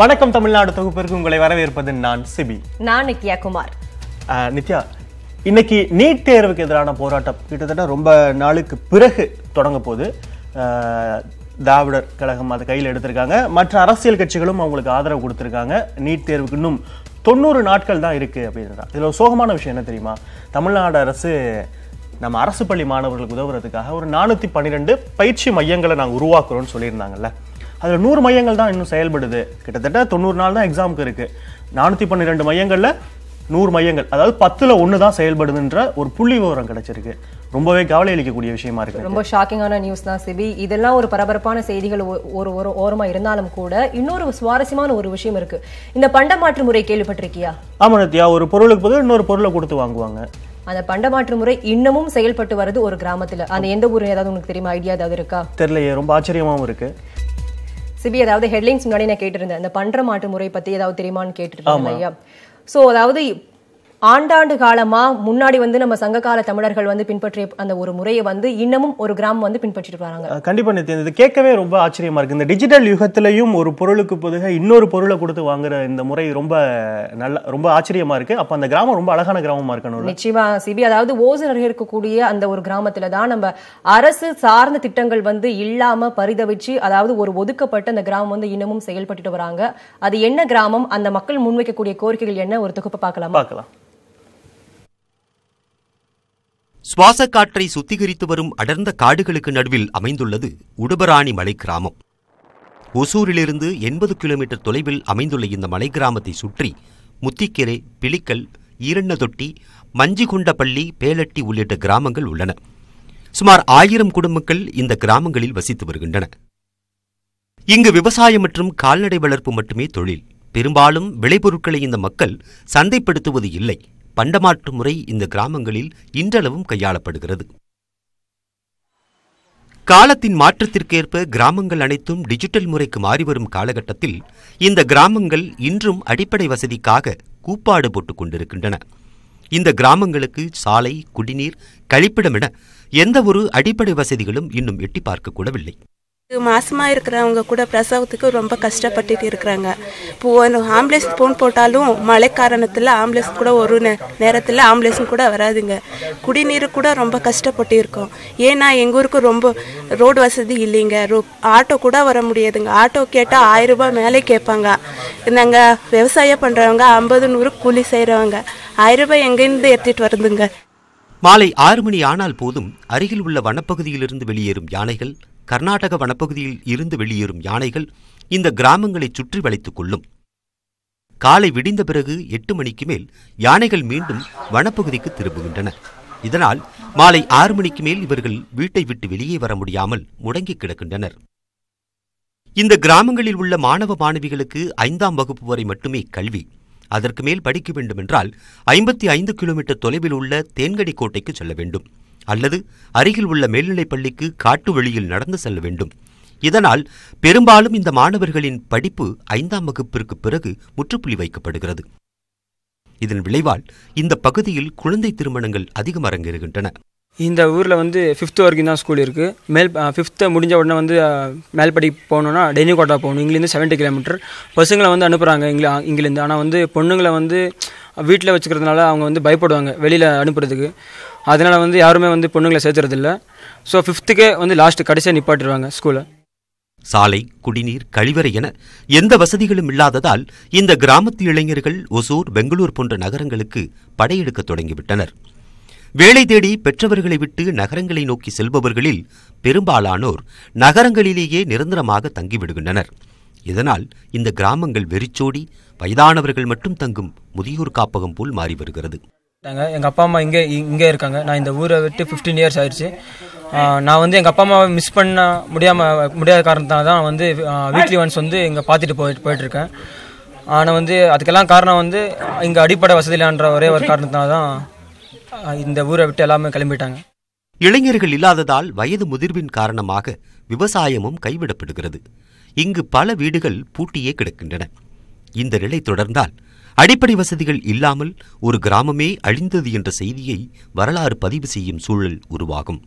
வணக்கம் தமிழ்நாடு தொகுப்பிற்கு உங்களை வரவேற்பது நான் சிபி நான் நித்யா குமார் நித்யா இன்னைக்கு நீட் தேர்வுக்கு எதிரான போராட்டம் கிட்டத்தட்ட ரொம்ப நாளுக்கு பிறகு தொடங்க போது திராவிடர் கழகம் அதை கையில் எடுத்திருக்காங்க மற்ற அரசியல் கட்சிகளும் அவங்களுக்கு ஆதரவு கொடுத்துருக்காங்க நீட் தேர்வுக்கு இன்னும் தொண்ணூறு நாட்கள் தான் இருக்குது அப்படின்றா இதில் ஒரு சோகமான விஷயம் என்ன தெரியுமா தமிழ்நாடு அரசு நம்ம அரசு பள்ளி மாணவர்களுக்கு உதவுறதுக்காக ஒரு நானூற்றி பன்னிரெண்டு பயிற்சி மையங்களை நாங்கள் உருவாக்குறோம்னு சொல்லியிருந்தாங்கல்ல அதில் நூறு மையங்கள் தான் இன்னும் செயல்படுது கிட்டத்தட்ட தொண்ணூறு நாள் தான் எக்ஸாமுக்கு இருக்குது நானூற்றி பன்னிரெண்டு மையங்களில் நூறு மையங்கள் அதாவது பத்தில் ஒன்று தான் செயல்படுதுன்ற ஒரு புள்ளி விவரம் கிடைச்சிருக்கு ரொம்பவே கவலை அளிக்கக்கூடிய விஷயமா இருக்கு ரொம்ப ஷாக்கிங்கான நியூஸ் தான் சிபி இதெல்லாம் ஒரு பரபரப்பான செய்திகள் ஒரு ஒரு ஓரமாக இருந்தாலும் கூட இன்னொரு சுவாரஸ்யமான ஒரு விஷயம் இருக்கு இந்த பண்ட மாற்று முறை கேள்விப்பட்டிருக்கியா ஆமா நத்தியா ஒரு பொருளுக்கு பதில் இன்னொரு பொருளை கொடுத்து வாங்குவாங்க அந்த பண்ட மாற்று முறை இன்னமும் செயல்பட்டு வருது ஒரு கிராமத்தில் அந்த எந்த ஊர் ஏதாவது உங்களுக்கு தெரியுமா ஐடியா ஏதாவது இருக்கா தெரியலையே ரொம்ப ஆச்சரியமாகவும் இருக்குது சிபி ஏதாவது ஹெட்லைன்ஸ் முன்னாடி நான் கேட்டிருந்தேன் இந்த பண்ற மாட்டு முறை பத்தி ஏதாவது தெரியுமான்னு கேட்டிருந்தேன் ஐயா ஸோ அதாவது ஆண்டாண்டு காலமாக முன்னாடி வந்து நம்ம சங்ககால தமிழர்கள் வந்து பின்பற்றிய அந்த ஒரு முறையை வந்து இன்னமும் ஒரு கிராமம் வந்து பின்பற்றிட்டு வராங்க கண்டிப்பாக நித்தியம் இது கேட்கவே ரொம்ப ஆச்சரியமா இருக்கு இந்த டிஜிட்டல் யுகத்திலையும் ஒரு பொருளுக்கு பொதுக இன்னொரு பொருளை கொடுத்து வாங்குற இந்த முறை ரொம்ப நல்ல ரொம்ப ஆச்சரியமா இருக்கு அப்போ அந்த கிராமம் ரொம்ப அழகான கிராமமா இருக்கணும் நிச்சயமா சிபி அதாவது ஓசு அருகே இருக்கக்கூடிய அந்த ஒரு கிராமத்துல தான் நம்ம அரசு சார்ந்த திட்டங்கள் வந்து இல்லாம பரிதவிச்சு அதாவது ஒரு ஒதுக்கப்பட்ட அந்த கிராமம் வந்து இன்னமும் செயல்பட்டு வராங்க அது என்ன கிராமம் அந்த மக்கள் முன்வைக்கக்கூடிய கோரிக்கைகள் என்ன ஒரு தொகுப்பை பார்க்கலாம் பார்க்கலாம் சுவாச காற்றை சுத்திகரித்து வரும் அடர்ந்த காடுகளுக்கு நடுவில் அமைந்துள்ளது உடுபராணி மலை கிராமம் ஒசூரிலிருந்து எண்பது கிலோமீட்டர் தொலைவில் அமைந்துள்ள இந்த மலை கிராமத்தை சுற்றி முத்திக்கரை பிலிக்கல் ஈரண்ணதொட்டி மஞ்சிகுண்டப்பள்ளி பேலட்டி உள்ளிட்ட கிராமங்கள் உள்ளன சுமார் ஆயிரம் குடும்பங்கள் இந்த கிராமங்களில் வசித்து வருகின்றன இங்கு விவசாயம் மற்றும் கால்நடை வளர்ப்பு மட்டுமே தொழில் பெரும்பாலும் விளைபொருட்களை இந்த மக்கள் சந்தைப்படுத்துவது இல்லை பண்டமாற்று முறை இந்த கிராமங்களில் இன்றளவும் கையாளப்படுகிறது காலத்தின் மாற்றத்திற்கேற்ப கிராமங்கள் அனைத்தும் டிஜிட்டல் முறைக்கு மாறிவரும் காலகட்டத்தில் இந்த கிராமங்கள் இன்றும் அடிப்படை வசதிக்காக கூப்பாடு போட்டுக் கொண்டிருக்கின்றன இந்த கிராமங்களுக்கு சாலை குடிநீர் கழிப்பிடம் என எந்த ஒரு அடிப்படை வசதிகளும் இன்னும் எட்டி பார்க்கக்கூடவில்லை மாசமா இருக்கிறவங்க கூட பிரசவத்துக்கு ரொம்ப கஷ்டப்பட்டுட்டு இருக்கிறாங்க இப்போ ஆம்புலன்ஸ் ஃபோன் போட்டாலும் மழை காரணத்தில் ஆம்புலன்ஸ் கூட ஒரு நேரத்தில் ஆம்புலன்ஸும் கூட வராதுங்க குடிநீர் கூட ரொம்ப கஷ்டப்பட்டு இருக்கோம் ஏன்னா எங்கள் ஊருக்கு ரொம்ப ரோடு வசதி இல்லைங்க ஆட்டோ கூட வர முடியாதுங்க ஆட்டோ கேட்டால் ரூபாய் மேலே கேட்பாங்க நாங்கள் விவசாயம் பண்ணுறவங்க ஐம்பது நூறு கூலி செய்கிறவங்க ஆயிரரூபா எங்கேருந்து எடுத்துகிட்டு வருதுங்க மாலை ஆறு மணி ஆனால் போதும் அருகில் உள்ள வனப்பகுதியிலிருந்து வெளியேறும் யானைகள் கர்நாடக வனப்பகுதியில் இருந்து வெளியேறும் யானைகள் இந்த கிராமங்களை சுற்றி வளைத்துக் கொள்ளும் காலை விடிந்த பிறகு எட்டு மணிக்கு மேல் யானைகள் மீண்டும் வனப்பகுதிக்கு திரும்புகின்றன இதனால் மாலை ஆறு மணிக்கு மேல் இவர்கள் வீட்டை விட்டு வெளியே வர முடியாமல் முடங்கி கிடக்கின்றனர் இந்த கிராமங்களில் உள்ள மாணவ மாணவிகளுக்கு ஐந்தாம் வகுப்பு வரை மட்டுமே கல்வி அதற்கு மேல் படிக்க வேண்டுமென்றால் ஐம்பத்தி ஐந்து கிலோமீட்டர் தொலைவில் உள்ள தேன்கடி கோட்டைக்கு செல்ல வேண்டும் அல்லது அருகில் உள்ள மேல்நிலைப் பள்ளிக்கு காட்டு வழியில் நடந்து செல்ல வேண்டும் இதனால் பெரும்பாலும் இந்த மாணவர்களின் படிப்பு ஐந்தாம் வகுப்பிற்கு பிறகு முற்றுப்புள்ளி வைக்கப்படுகிறது இதன் விளைவால் இந்த பகுதியில் குழந்தை திருமணங்கள் அதிகம் அரங்கேறுகின்றன இந்த ஊரில் வந்து ஃபிஃப்த்து வரைக்கும் தான் ஸ்கூல் இருக்குது மேல் ஃபிஃப்த்து முடிஞ்ச உடனே வந்து மேல்படி போகணுன்னா டெய்னி கோட்டா போகணும் இங்கிலேருந்து செவன்டி கிலோமீட்டர் பசங்களை வந்து அனுப்புகிறாங்க இங்கில இங்கிலேருந்து ஆனால் வந்து பொண்ணுங்களை வந்து வீட்டில் வச்சுக்கிறதுனால அவங்க வந்து பயப்படுவாங்க வெளியில் அனுப்புறதுக்கு அதனால் வந்து யாருமே வந்து பொண்ணுங்களை சேர்த்துறதில்ல ஸோ ஃபிஃப்த்துக்கே வந்து லாஸ்ட்டு கடைசியாக நிப்பாட்டிடுவாங்க ஸ்கூலை சாலை குடிநீர் கழிவறை என எந்த வசதிகளும் இல்லாததால் இந்த கிராமத்து இளைஞர்கள் ஒசூர் பெங்களூர் போன்ற நகரங்களுக்கு படையெடுக்க தொடங்கிவிட்டனர் வேலை தேடி பெற்றவர்களை விட்டு நகரங்களை நோக்கி செல்பவர்களில் பெரும்பாலானோர் நகரங்களிலேயே நிரந்தரமாக தங்கிவிடுகின்றனர் இதனால் இந்த கிராமங்கள் வெறிச்சோடி வயதானவர்கள் மட்டும் தங்கும் முதியோர் காப்பகம் போல் மாறி வருகிறது எங்கள் அப்பா அம்மா இங்கே இங்கே இருக்காங்க நான் இந்த ஊரை விட்டு ஃபிஃப்டீன் இயர்ஸ் ஆயிடுச்சு நான் வந்து எங்கள் அப்பா அம்மாவை மிஸ் பண்ண முடியாமல் முடியாத காரணத்தால் தான் வந்து வீக்லி ஒன்ஸ் வந்து இங்கே பார்த்துட்டு போயிட்டு போயிட்டுருக்கேன் ஆனால் வந்து அதுக்கெல்லாம் காரணம் வந்து இங்கே அடிப்படை வசதி இல்லைன்ற ஒரே ஒரு காரணத்தினால தான் இந்த ஊரை விட்டு எல்லாமே கிளம்பிட்டாங்க இளைஞர்கள் இல்லாததால் வயது முதிர்வின் காரணமாக விவசாயமும் கைவிடப்படுகிறது இங்கு பல வீடுகள் பூட்டியே கிடக்கின்றன இந்த நிலை தொடர்ந்தால் அடிப்படை வசதிகள் இல்லாமல் ஒரு கிராமமே அழிந்தது என்ற செய்தியை வரலாறு பதிவு செய்யும் சூழல் உருவாகும்